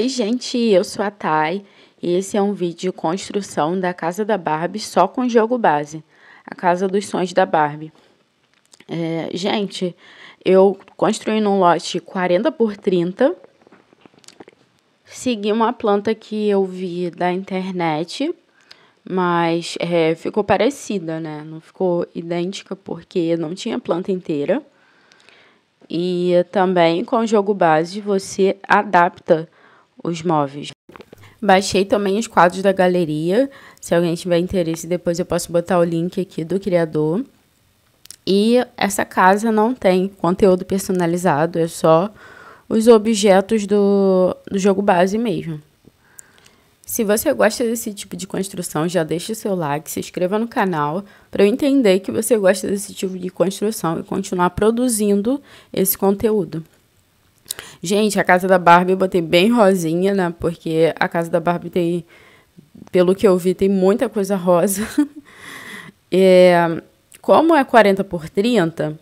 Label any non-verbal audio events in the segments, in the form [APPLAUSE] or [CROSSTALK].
Oi gente, eu sou a Thay e esse é um vídeo de construção da casa da Barbie só com jogo base, a casa dos sonhos da Barbie. É, gente, eu construí num lote 40 por 30, segui uma planta que eu vi da internet, mas é, ficou parecida, né? Não ficou idêntica porque não tinha planta inteira. E também com jogo base você adapta os móveis. Baixei também os quadros da galeria. Se alguém tiver interesse, depois eu posso botar o link aqui do criador. E essa casa não tem conteúdo personalizado, é só os objetos do, do jogo base mesmo. Se você gosta desse tipo de construção, já deixa o seu like, se inscreva no canal para eu entender que você gosta desse tipo de construção e continuar produzindo esse conteúdo. Gente, a casa da Barbie eu botei bem rosinha, né? Porque a casa da Barbie tem, pelo que eu vi, tem muita coisa rosa. [LAUGHS] é, como é 40 por 30,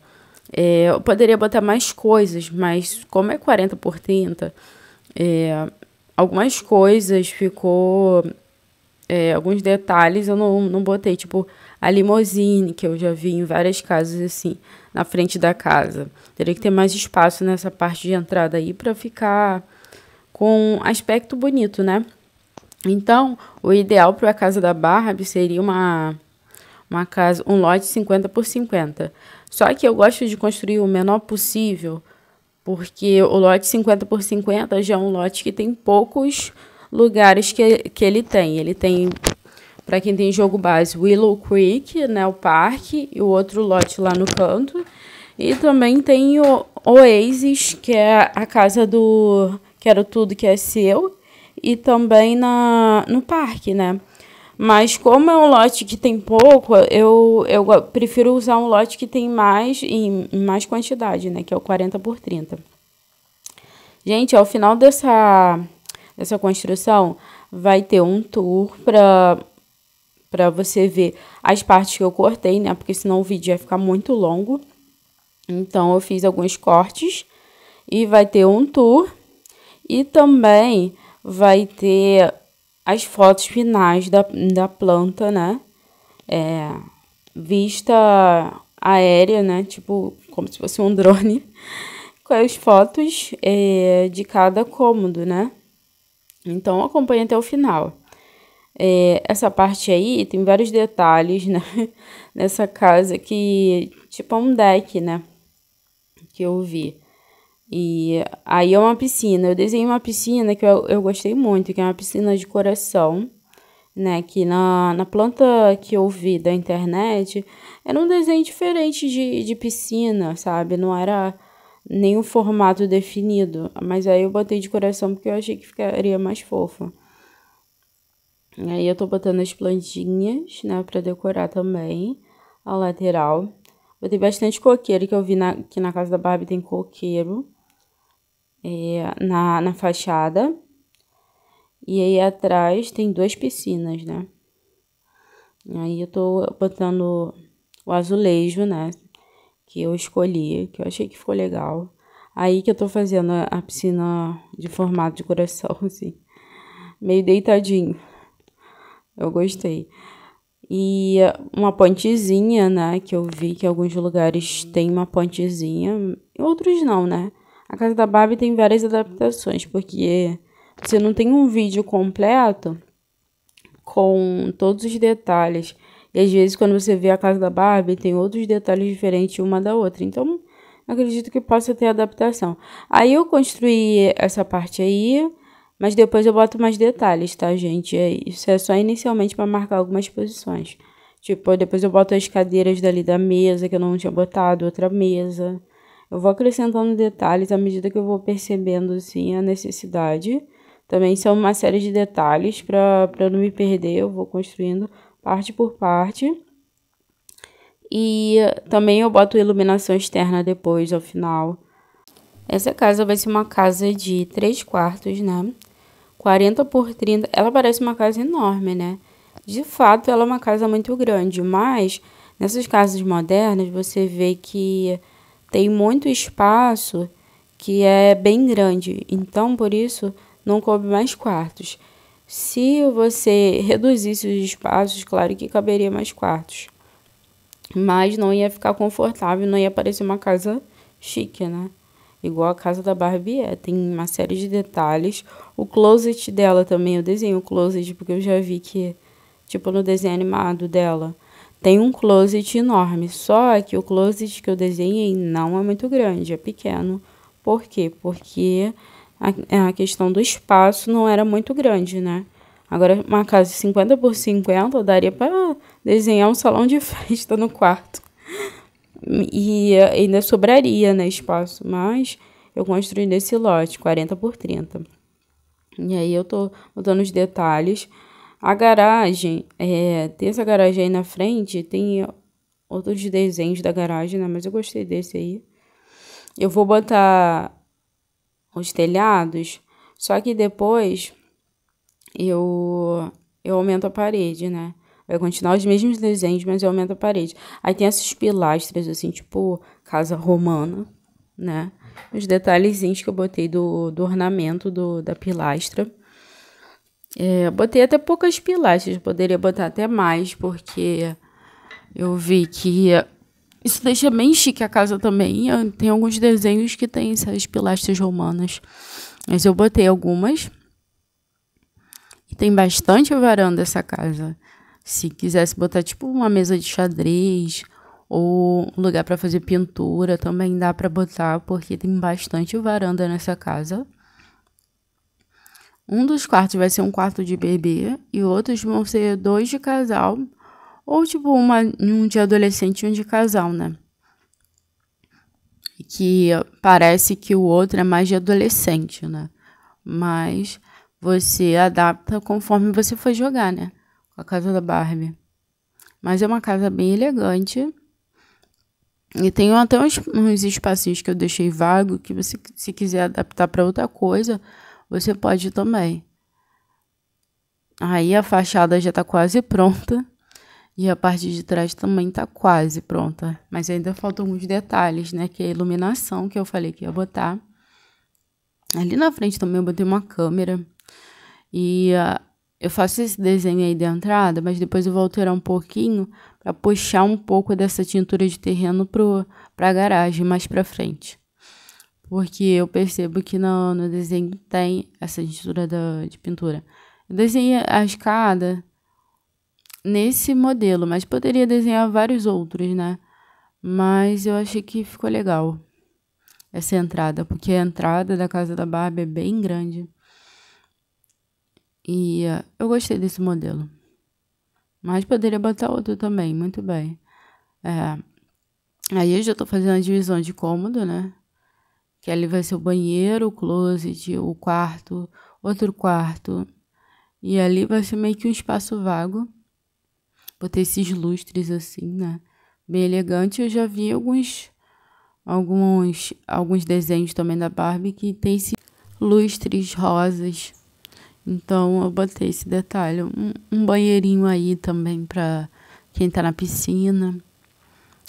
é, eu poderia botar mais coisas, mas como é 40 por 30, é, algumas coisas ficou. É, alguns detalhes eu não, não botei, tipo a limousine, que eu já vi em várias casas assim na frente da casa. Teria que ter mais espaço nessa parte de entrada aí para ficar com aspecto bonito, né? Então, o ideal para a casa da Barra seria uma uma casa, um lote 50 por 50. Só que eu gosto de construir o menor possível, porque o lote 50 por 50 já é um lote que tem poucos lugares que, que ele tem. Ele tem para quem tem jogo base, Willow Creek, né, o parque, e o outro lote lá no canto. E também tem o Oasis, que é a casa do Quero Tudo Que É Seu, e também na, no parque, né? Mas como é um lote que tem pouco, eu, eu prefiro usar um lote que tem mais em mais quantidade, né? Que é o 40 por 30. Gente, ao final dessa, dessa construção, vai ter um tour para para você ver as partes que eu cortei, né? Porque senão o vídeo ia ficar muito longo. Então eu fiz alguns cortes e vai ter um tour e também vai ter as fotos finais da, da planta, né? É, vista aérea, né? Tipo, como se fosse um drone. [LAUGHS] Com as fotos é, de cada cômodo, né? Então acompanhe até o final. É, essa parte aí tem vários detalhes, né? [LAUGHS] Nessa casa que, tipo, é um deck, né? Que eu vi. E aí é uma piscina. Eu desenhei uma piscina que eu, eu gostei muito, que é uma piscina de coração, né? Que na, na planta que eu vi da internet era um desenho diferente de, de piscina, sabe? Não era nenhum formato definido. Mas aí eu botei de coração porque eu achei que ficaria mais fofo. Aí eu tô botando as plantinhas, né, pra decorar também a lateral. Botei bastante coqueiro, que eu vi na, que na casa da Barbie tem coqueiro é, na, na fachada. E aí atrás tem duas piscinas, né? Aí eu tô botando o azulejo, né, que eu escolhi, que eu achei que ficou legal. Aí que eu tô fazendo a piscina de formato de coração, [LAUGHS] assim, meio deitadinho. Eu gostei. E eh, uma pontezinha, né? Que eu vi que alguns lugares tem uma pontezinha, outros não, né? A casa da Barbie tem várias adaptações, porque você não tem um vídeo completo com todos os detalhes. E às vezes, quando você vê a casa da Barbie, tem outros detalhes diferentes uma da outra. Então, acredito que possa ter adaptação. Aí eu construí essa parte aí mas depois eu boto mais detalhes, tá, gente? É isso é só inicialmente para marcar algumas posições. Tipo, depois eu boto as cadeiras dali da mesa, que eu não tinha botado, outra mesa. Eu vou acrescentando detalhes à medida que eu vou percebendo, assim, a necessidade. Também são uma série de detalhes para não me perder, eu vou construindo parte por parte. E também eu boto iluminação externa depois, ao final. Essa casa vai ser uma casa de três quartos, né? 40 por 30. Ela parece uma casa enorme, né? De fato, ela é uma casa muito grande, mas nessas casas modernas você vê que tem muito espaço que é bem grande, então por isso não coube mais quartos. Se você reduzisse os espaços, claro que caberia mais quartos, mas não ia ficar confortável, não ia parecer uma casa chique, né? igual a casa da Barbie é. Tem uma série de detalhes. O closet dela também, eu desenho o closet porque eu já vi que, tipo, no desenho animado dela, tem um closet enorme. Só que o closet que eu desenhei não é muito grande, é pequeno. Por quê? Porque a, a questão do espaço não era muito grande, né? Agora, uma casa de 50 por 50 daria para desenhar um salão de [LAUGHS] festa no quarto e eh, ainda sobraria né, espaço, mas eu construí nesse lote, 40 por 30. E aí eu tô botando os detalhes. A garagem, é, tem essa garagem aí na frente, tem outros desenhos da garagem, né? Mas eu gostei desse aí. Eu vou botar os telhados, só que depois eu, eu aumento a parede, né? Vai continuar os mesmos desenhos, mas eu aumento a parede. Aí tem essas pilastras, assim, tipo casa romana, né? Os detalhezinhos que eu botei do, do ornamento do, da pilastra. É, botei até poucas pilastras, poderia botar até mais, porque eu vi que isso deixa bem chique a casa também. Tem alguns desenhos que tem essas pilastras romanas. Mas eu botei algumas. E tem bastante varanda essa casa. Se quisesse botar tipo uma mesa de xadrez ou um lugar para fazer pintura, também dá para botar, porque tem bastante varanda nessa casa. Um dos quartos vai ser um quarto de bebê e outros vão ser dois de casal, ou tipo uma, um de adolescente e um de casal, né? Que parece que o outro é mais de adolescente, né? Mas você adapta conforme você for jogar, né? a casa da Barbie. Mas é uma casa bem elegante. E tem até uns, uns espacinhos que eu deixei vago, que você, se quiser adaptar para outra coisa, você pode também. Aí a fachada já está quase pronta. E a parte de trás também está quase pronta. Mas ainda faltam alguns detalhes, né? Que é a iluminação que eu falei que ia botar. Ali na frente também eu botei uma câmera. E a, eu faço esse desenho aí de entrada, mas depois eu vou alterar um pouquinho para puxar um pouco dessa tintura de terreno para a garagem mais para frente. Porque eu percebo que no, no desenho tem essa tintura da, de pintura. Eu desenhei a escada nesse modelo, mas poderia desenhar vários outros, né? Mas eu achei que ficou legal essa entrada, porque a entrada da casa da Barbie é bem grande. E uh, eu gostei desse modelo. Mas poderia botar outro também, muito bem. É, aí eu já estou fazendo a divisão de cômodo, né? Que ali vai ser o banheiro, o closet, o quarto, outro quarto. E ali vai ser meio que um espaço vago. Botei esses lustres assim, né? Bem elegante. Eu já vi alguns alguns alguns desenhos também da Barbie que tem esses lustres rosas. Então eu botei esse detalhe, um, um banheirinho aí também para quem tá na piscina.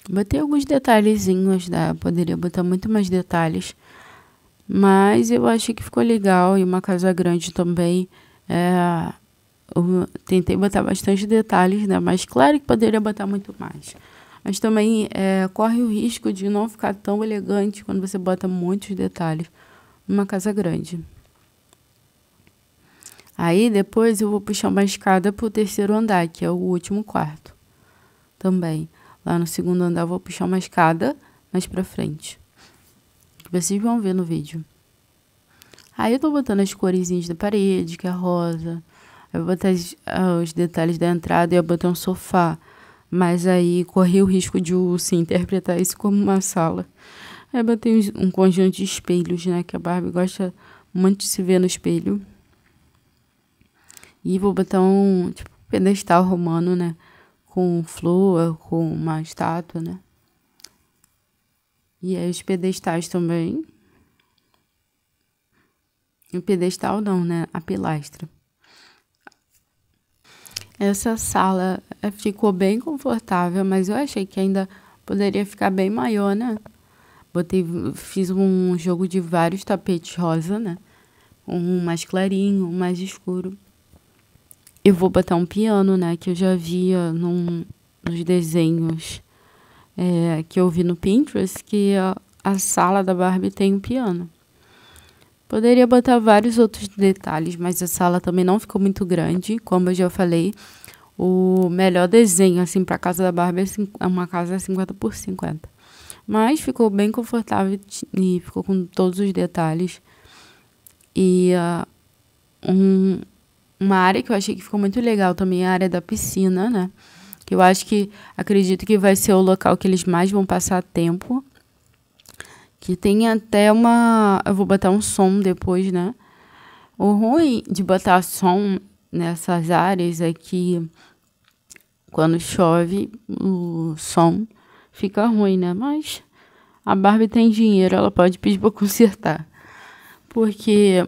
Botei alguns detalhezinhos, né? poderia botar muito mais detalhes. Mas eu achei que ficou legal e uma casa grande também. É, eu tentei botar bastante detalhes, né? Mas claro que poderia botar muito mais. Mas também é, corre o risco de não ficar tão elegante quando você bota muitos detalhes uma casa grande. Aí depois eu vou puxar uma escada para o terceiro andar, que é o último quarto. Também. Lá no segundo andar eu vou puxar uma escada mais para frente. vocês vão ver no vídeo. Aí eu tô botando as coresinhas da parede, que é rosa. Eu vou botar ah, os detalhes da entrada e eu botei um sofá. Mas aí corri o risco de se interpretar isso como uma sala. Aí botei um conjunto de espelhos, né? Que a Barbie gosta muito de se ver no espelho. E vou botar um tipo, pedestal romano, né? Com flor, com uma estátua, né? E aí os pedestais também. O pedestal não, né? A pilastra. Essa sala eh, ficou bem confortável, mas eu achei que ainda poderia ficar bem maior, né? Botei, fiz um jogo de vários tapetes rosa, né? Um mais clarinho, um mais escuro. Eu vou botar um piano, né? Que eu já via num, nos desenhos é, que eu vi no Pinterest, que a, a sala da Barbie tem um piano. Poderia botar vários outros detalhes, mas a sala também não ficou muito grande, como eu já falei. O melhor desenho assim para a casa da Barbie é, é uma casa 50 por 50. Mas ficou bem confortável e ficou com todos os detalhes. E uh, um, uma área que eu achei que ficou muito legal também é a área da piscina, né? Que eu acho que acredito que vai ser o local que eles mais vão passar tempo. Que tem até uma. Eu vou botar um som depois, né? O ruim de botar som nessas áreas é que quando chove o som fica ruim, né? Mas a Barbie tem dinheiro, ela pode pedir para consertar. Porque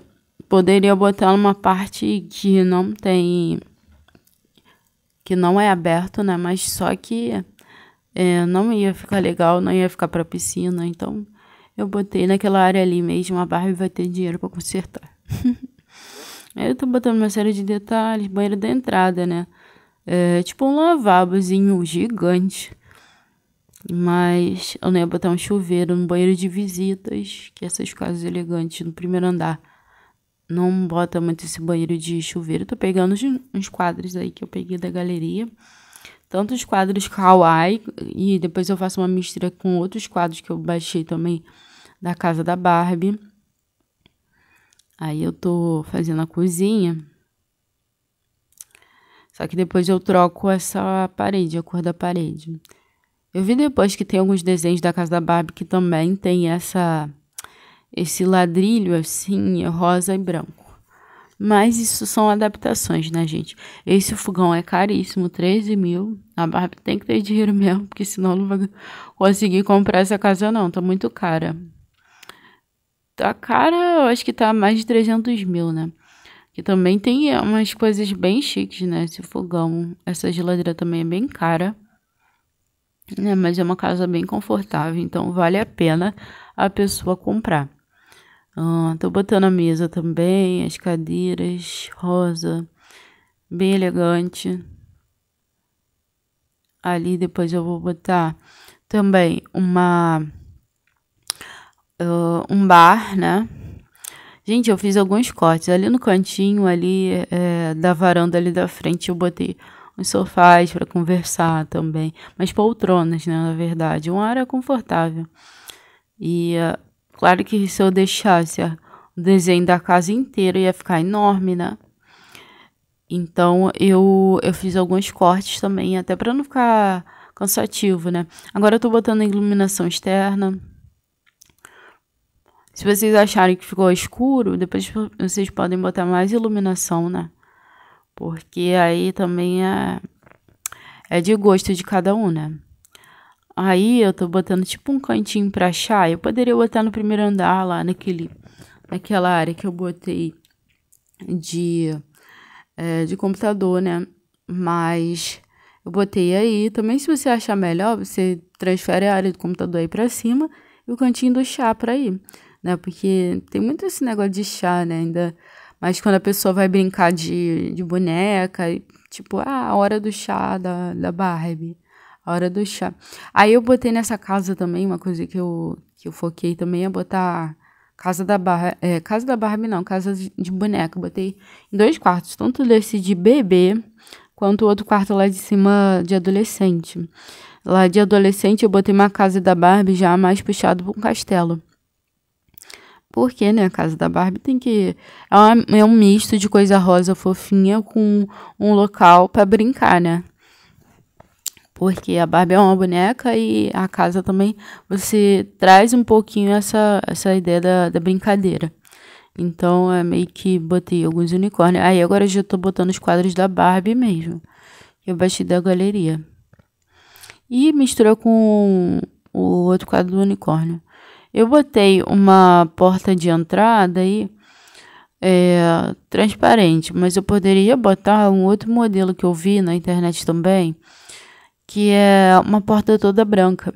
poderia botar uma parte que não tem que não é aberto, né? Mas só que é, não ia ficar legal, não ia ficar para piscina, então eu botei naquela área ali mesmo, a Barbie vai ter dinheiro para consertar. [LAUGHS] eu tô botando uma série de detalhes, banheiro da entrada, né? É, tipo um lavabozinho gigante. Mas eu não ia botar um chuveiro no banheiro de visitas, que essas casas elegantes no primeiro andar não bota muito esse banheiro de chuveiro. Tô pegando uns quadros aí que eu peguei da galeria. Tanto os quadros kawaii, e depois eu faço uma mistura com outros quadros que eu baixei também da casa da Barbie. Aí eu tô fazendo a cozinha. Só que depois eu troco essa parede, a cor da parede. Eu vi depois que tem alguns desenhos da casa da Barbie que também tem essa esse ladrilho assim, é rosa e branco. Mas isso são adaptações, né, gente? Esse fogão é caríssimo, 13 mil. A Barbie tem que ter dinheiro mesmo, porque senão não vai conseguir comprar essa casa não, tá muito cara. Tá cara, eu acho que tá mais de 300 mil, né? Que também tem umas coisas bem chiques, né? Esse fogão, essa geladeira também é bem cara. Né? Mas é uma casa bem confortável, então vale a pena a pessoa comprar. Ah, tô botando a mesa também, as cadeiras, rosa, bem elegante. Ali depois eu vou botar também uma uh, um bar, né? Gente, eu fiz alguns cortes ali no cantinho ali é, da varanda ali da frente eu botei uns sofás para conversar também, mas poltronas, né, na verdade, uma área confortável. E uh, Claro que se eu deixasse o desenho da casa inteira ia ficar enorme, né? Então eu, eu fiz alguns cortes também, até para não ficar cansativo, né? Agora eu tô botando iluminação externa. Se vocês acharem que ficou escuro, depois vocês podem botar mais iluminação, né? Porque aí também é, é de gosto de cada um, né? Aí eu tô botando tipo um cantinho pra chá. Eu poderia botar no primeiro andar lá naquele, naquela área que eu botei de, é, de computador, né? Mas eu botei aí. Também se você achar melhor, você transfere a área do computador aí pra cima e o cantinho do chá pra aí, né? Porque tem muito esse negócio de chá, né? Ainda mas quando a pessoa vai brincar de, de boneca, tipo, ah, a hora do chá da, da Barbie hora do chá. Aí eu botei nessa casa também, uma coisa que eu, que eu foquei também é botar casa da Barra, é, casa da Barbie não, casa de, boneca. Eu botei em dois quartos, tanto desse de bebê quanto o outro quarto lá de cima de adolescente. Lá de adolescente eu botei uma casa da Barbie já mais puxado para um castelo. Porque, né, a casa da Barbie tem que. é, é um misto de coisa rosa fofinha com um local para brincar, né? porque a Barbie é uma boneca e a casa também, você traz um pouquinho essa, essa ideia da, da brincadeira. Então, é meio que botei alguns unicórnios. Aí, agora eu já tô botando os quadros da Barbie mesmo. que Eu baixei da galeria. E misturou com o outro quadro do unicórnio. Eu botei uma porta de entrada aí, é, transparente, mas eu poderia botar um outro modelo que eu vi na internet também, que é uma porta toda branca.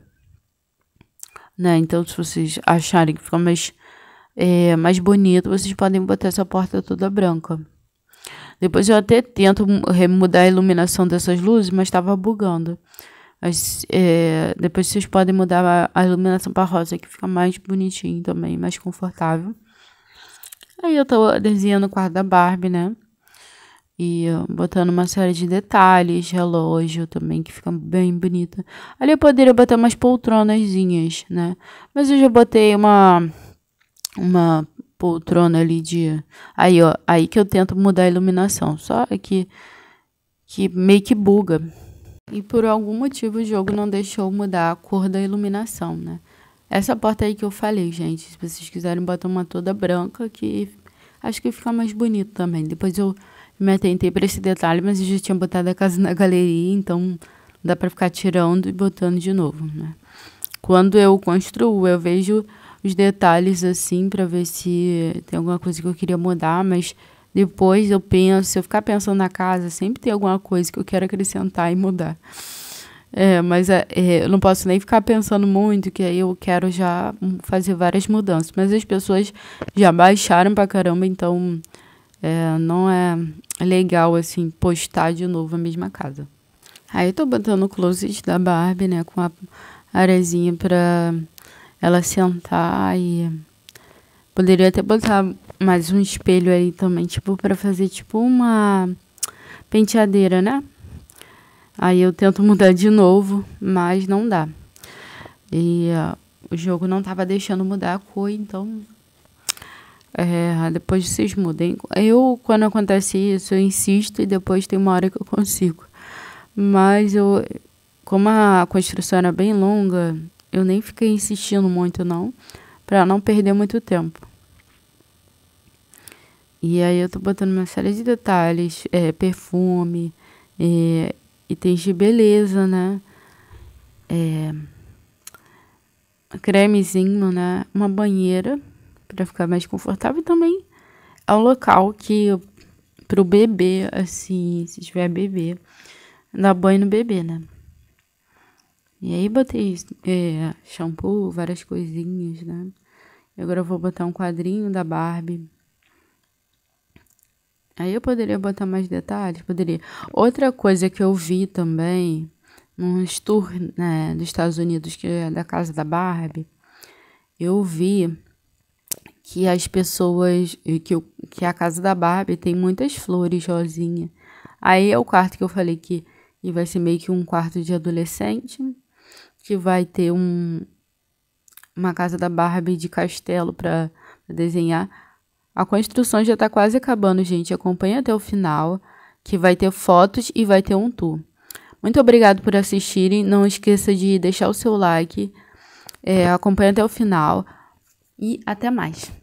Né? Então, se vocês acharem que fica mais, é, mais bonito, vocês podem botar essa porta toda branca. Depois eu até tento mudar a iluminação dessas luzes, mas estava bugando. Mas é, depois vocês podem mudar a, iluminação para rosa, que fica mais bonitinho também, mais confortável. Aí eu tô desenhando o quarto da Barbie, né? E botando uma série de detalhes, relógio também, que fica bem bonita. Ali eu poderia botar umas poltronazinhas, né? Mas eu já botei uma, uma poltrona ali de... Aí, ó, aí que eu tento mudar a iluminação. Só que, que meio que buga. E por algum motivo o jogo não deixou mudar a cor da iluminação, né? Essa porta aí que eu falei, gente. Se vocês quiserem, botar uma toda branca, que acho que fica mais bonito também. Depois eu me atentei para esse detalhe, mas eu já tinha botado a casa na galeria, então dá para ficar tirando e botando de novo, né? Quando eu construo, eu vejo os detalhes assim para ver se tem alguma coisa que eu queria mudar, mas depois eu penso, se eu ficar pensando na casa, sempre tem alguma coisa que eu quero acrescentar e mudar. É, mas é, é eu não posso nem ficar pensando muito, que aí eu quero já fazer várias mudanças. Mas as pessoas já baixaram pra caramba, então é, não é legal, assim, postar de novo a mesma casa. Aí eu tô botando o closet da Barbie, né, com a arezinha pra ela sentar e... Poderia até botar mais um espelho aí também, tipo, pra fazer, tipo, uma penteadeira, né? Aí eu tento mudar de novo, mas não dá. E uh, o jogo não tava deixando mudar a cor, então é, depois vocês mudem. Eu, quando acontece isso, eu insisto e depois tem uma hora que eu consigo. Mas eu, como a construção era bem longa, eu nem fiquei insistindo muito não, para não perder muito tempo. E aí eu tô botando uma série de detalhes, é, perfume, é, itens de beleza, né? É, cremezinho, né? Uma banheira para ficar mais confortável e também é um local que pro bebê, assim, se tiver bebê, dá banho no bebê, né? E aí botei é, shampoo, várias coisinhas, né? E agora eu vou botar um quadrinho da Barbie. Aí eu poderia botar mais detalhes, poderia. Outra coisa que eu vi também, num tour né, dos Estados Unidos, que é da casa da Barbie, eu vi que as pessoas. Que, que a casa da Barbie tem muitas flores rosinha. Aí é o quarto que eu falei que e vai ser meio que um quarto de adolescente, que vai ter um, uma casa da Barbie de castelo para desenhar. A construção já está quase acabando, gente. Acompanhe até o final, que vai ter fotos e vai ter um tour. Muito obrigado por assistirem. Não esqueça de deixar o seu like. É, acompanhe até o final e até mais.